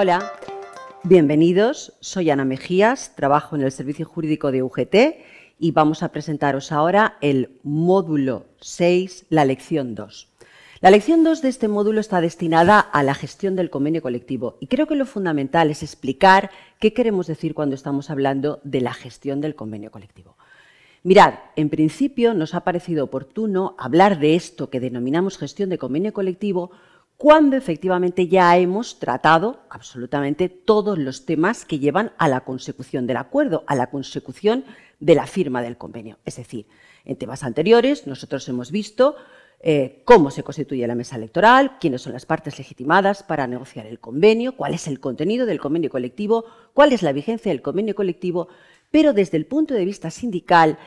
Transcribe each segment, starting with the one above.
Hola, bienvenidos. Soy Ana Mejías, trabajo en el Servicio Jurídico de UGT y vamos a presentaros ahora el módulo 6, la lección 2. La lección 2 de este módulo está destinada a la gestión del convenio colectivo y creo que lo fundamental es explicar qué queremos decir cuando estamos hablando de la gestión del convenio colectivo. Mirad, en principio nos ha parecido oportuno hablar de esto que denominamos gestión de convenio colectivo cuando efectivamente ya hemos tratado absolutamente todos los temas que llevan a la consecución del acuerdo, a la consecución de la firma del convenio. Es decir, en temas anteriores nosotros hemos visto eh, cómo se constituye la mesa electoral, quiénes son las partes legitimadas para negociar el convenio, cuál es el contenido del convenio colectivo, cuál es la vigencia del convenio colectivo, pero desde el punto de vista sindical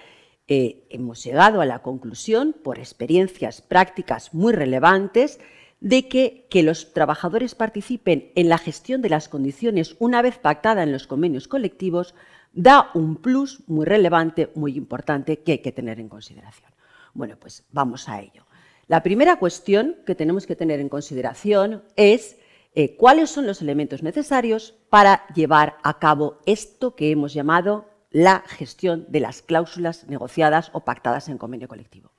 eh, hemos llegado a la conclusión, por experiencias prácticas muy relevantes, de que, que los trabajadores participen en la gestión de las condiciones una vez pactada en los convenios colectivos da un plus muy relevante, muy importante que hay que tener en consideración. Bueno, pues vamos a ello. La primera cuestión que tenemos que tener en consideración es eh, cuáles son los elementos necesarios para llevar a cabo esto que hemos llamado la gestión de las cláusulas negociadas o pactadas en convenio colectivo.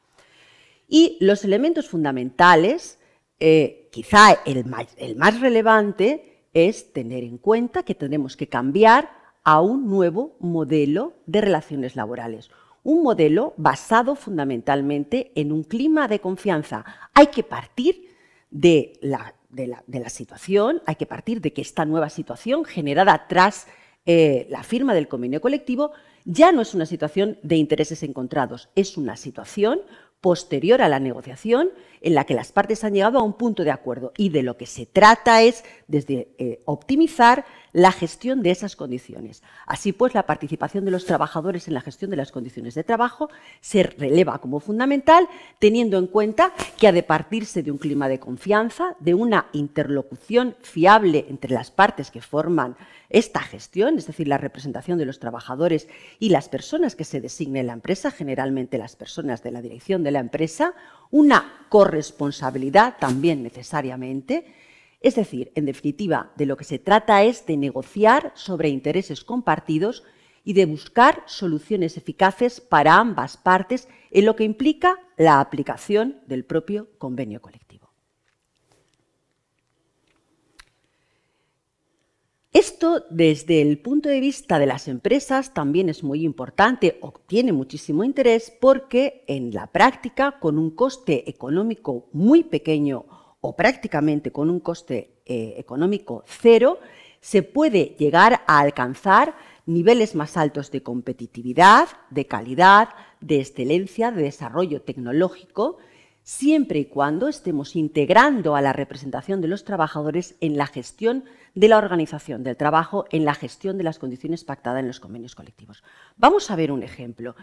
Y los elementos fundamentales eh, quizá el más, relevante es tener en cuenta que tenemos que cambiar a un nuevo modelo de relaciones laborales, un modelo basado fundamentalmente en un clima de confianza. Hay que partir de la, de la, situación, hay que partir de que esta nueva situación generada tras eh, la firma del convenio colectivo ya no es una situación de intereses encontrados, es una situación posterior a la negociación en la que las partes han llegado a un punto de acuerdo y de lo que se trata es desde eh, optimizar la gestión de esas condiciones. Así pues, la participación de los trabajadores en la gestión de las condiciones de trabajo se releva como fundamental, teniendo en cuenta que ha de partirse de un clima de confianza, de una interlocución fiable entre las partes que forman esta gestión, es decir, la representación de los trabajadores y las personas que se designen en la empresa, generalmente las personas de la dirección de la empresa, una corresponsabilidad también necesariamente, es decir, en definitiva, de lo que se trata es de negociar sobre intereses compartidos y de buscar soluciones eficaces para ambas partes en lo que implica la aplicación del propio convenio colectivo. Esto desde el punto de vista de las empresas también es muy importante obtiene muchísimo interés porque en la práctica, con un coste económico muy pequeño o prácticamente con un coste eh, económico cero, se puede llegar a alcanzar niveles más altos de competitividad, de calidad, de excelencia, de desarrollo tecnológico, siempre y cuando estemos integrando a la representación de los trabajadores en la gestión de la organización del trabajo, en la gestión de las condiciones pactadas en los convenios colectivos. Vamos a ver un ejemplo.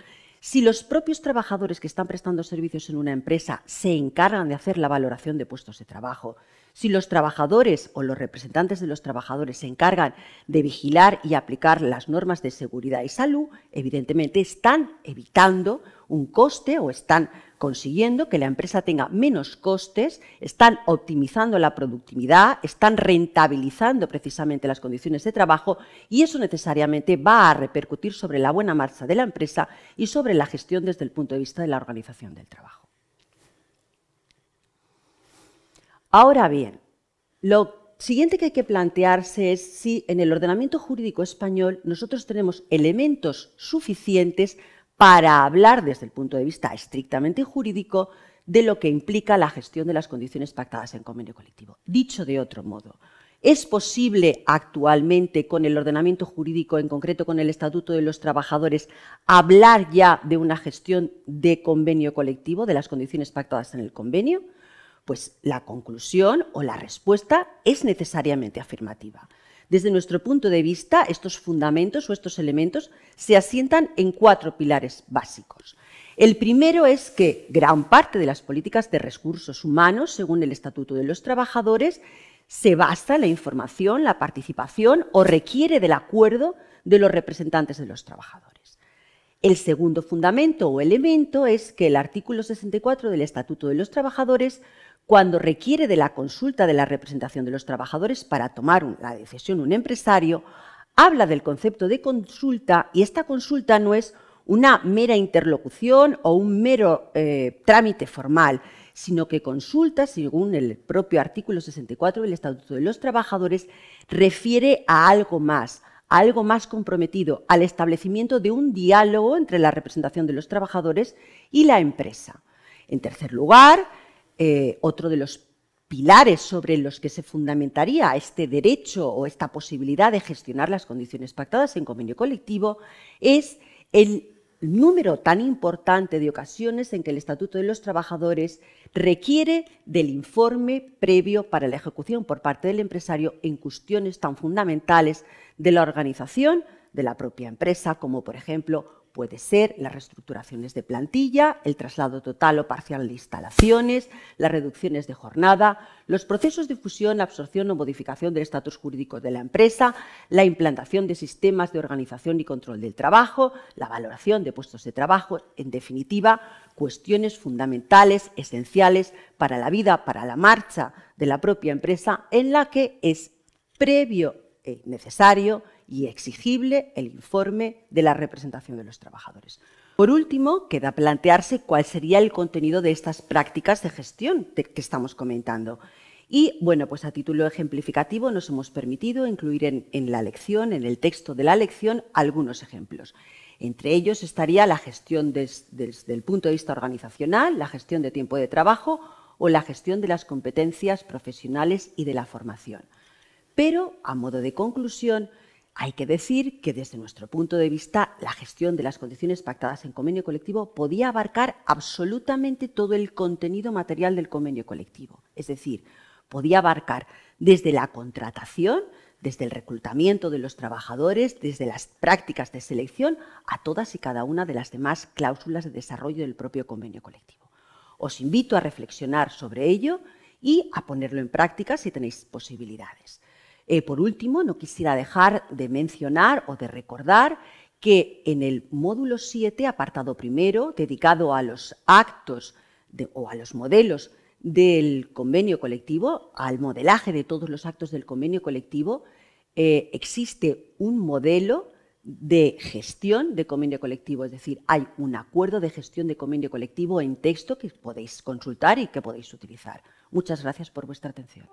Si los propios trabajadores que están prestando servicios en una empresa se encargan de hacer la valoración de puestos de trabajo, si los trabajadores o los representantes de los trabajadores se encargan de vigilar y aplicar las normas de seguridad y salud, evidentemente están evitando un coste o están consiguiendo que la empresa tenga menos costes, están optimizando la productividad, están rentabilizando precisamente las condiciones de trabajo y eso necesariamente va a repercutir sobre la buena marcha de la empresa y sobre la gestión desde el punto de vista de la organización del trabajo. Ahora bien, lo siguiente que hay que plantearse es si en el ordenamiento jurídico español nosotros tenemos elementos suficientes para hablar desde el punto de vista estrictamente jurídico de lo que implica la gestión de las condiciones pactadas en convenio colectivo. Dicho de otro modo, ¿Es posible actualmente, con el ordenamiento jurídico, en concreto con el Estatuto de los Trabajadores, hablar ya de una gestión de convenio colectivo, de las condiciones pactadas en el convenio? Pues la conclusión o la respuesta es necesariamente afirmativa. Desde nuestro punto de vista, estos fundamentos o estos elementos se asientan en cuatro pilares básicos. El primero es que gran parte de las políticas de recursos humanos, según el Estatuto de los Trabajadores, se basa en la información, la participación o requiere del acuerdo de los representantes de los trabajadores. El segundo fundamento o elemento es que el artículo 64 del Estatuto de los Trabajadores cuando requiere de la consulta de la representación de los trabajadores para tomar la decisión un empresario, habla del concepto de consulta y esta consulta no es una mera interlocución o un mero eh, trámite formal, sino que consulta, según el propio artículo 64 del Estatuto de los Trabajadores, refiere a algo más, a algo más comprometido, al establecimiento de un diálogo entre la representación de los trabajadores y la empresa. En tercer lugar, eh, otro de los pilares sobre los que se fundamentaría este derecho o esta posibilidad de gestionar las condiciones pactadas en convenio colectivo es el número tan importante de ocasiones en que el Estatuto de los Trabajadores requiere del informe previo para la ejecución por parte del empresario en cuestiones tan fundamentales de la organización, de la propia empresa, como por ejemplo puede ser las reestructuraciones de plantilla, el traslado total o parcial de instalaciones, las reducciones de jornada, los procesos de fusión, absorción o modificación del estatus jurídico de la empresa, la implantación de sistemas de organización y control del trabajo, la valoración de puestos de trabajo, en definitiva, cuestiones fundamentales, esenciales para la vida, para la marcha de la propia empresa, en la que es previo y e necesario y exigible el informe de la representación de los trabajadores. Por último, queda plantearse cuál sería el contenido de estas prácticas de gestión que estamos comentando. Y bueno, pues a título ejemplificativo nos hemos permitido incluir en, la lección, en el texto de la lección, algunos ejemplos. Entre ellos estaría la gestión desde el punto de vista organizacional, la gestión de tiempo de trabajo o la gestión de las competencias profesionales y de la formación. Pero, a modo de conclusión, hay que decir que desde nuestro punto de vista, la gestión de las condiciones pactadas en convenio colectivo podía abarcar absolutamente todo el contenido material del convenio colectivo. Es decir, podía abarcar desde la contratación, desde el reclutamiento de los trabajadores, desde las prácticas de selección, a todas y cada una de las demás cláusulas de desarrollo del propio convenio colectivo. Os invito a reflexionar sobre ello y a ponerlo en práctica si tenéis posibilidades. Eh, por último, no quisiera dejar de mencionar o de recordar que en el módulo 7, apartado primero, dedicado a los actos o a los modelos del convenio colectivo, al modelaje de todos los actos del convenio colectivo, eh, existe un modelo de gestión de convenio colectivo, es decir, hay un acuerdo de gestión de convenio colectivo en texto que podéis consultar y que podéis utilizar. Muchas gracias por vuestra atención.